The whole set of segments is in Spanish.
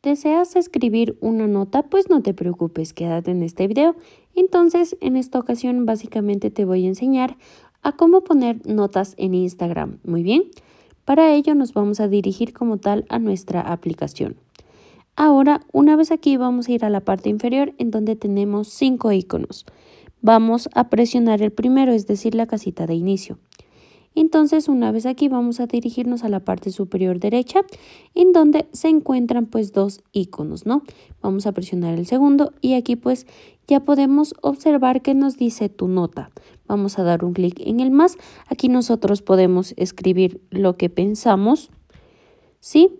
¿Deseas escribir una nota? Pues no te preocupes, quédate en este video. Entonces, en esta ocasión básicamente te voy a enseñar a cómo poner notas en Instagram. Muy bien, para ello nos vamos a dirigir como tal a nuestra aplicación. Ahora, una vez aquí vamos a ir a la parte inferior en donde tenemos cinco iconos. Vamos a presionar el primero, es decir, la casita de inicio. Entonces una vez aquí vamos a dirigirnos a la parte superior derecha en donde se encuentran pues dos iconos, ¿no? Vamos a presionar el segundo y aquí pues ya podemos observar que nos dice tu nota. Vamos a dar un clic en el más. Aquí nosotros podemos escribir lo que pensamos, ¿sí?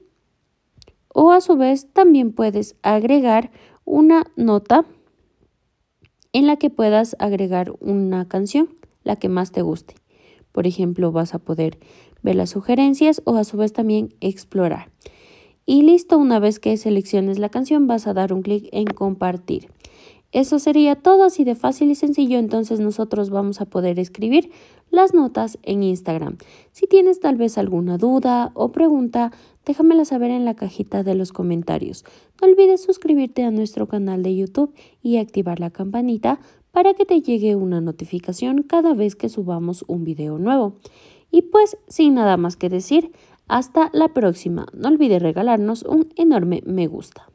O a su vez también puedes agregar una nota en la que puedas agregar una canción, la que más te guste. Por ejemplo, vas a poder ver las sugerencias o a su vez también explorar. Y listo, una vez que selecciones la canción vas a dar un clic en compartir. Eso sería todo así de fácil y sencillo, entonces nosotros vamos a poder escribir las notas en Instagram. Si tienes tal vez alguna duda o pregunta, déjamela saber en la cajita de los comentarios. No olvides suscribirte a nuestro canal de YouTube y activar la campanita para que te llegue una notificación cada vez que subamos un video nuevo. Y pues, sin nada más que decir, hasta la próxima. No olvides regalarnos un enorme me gusta.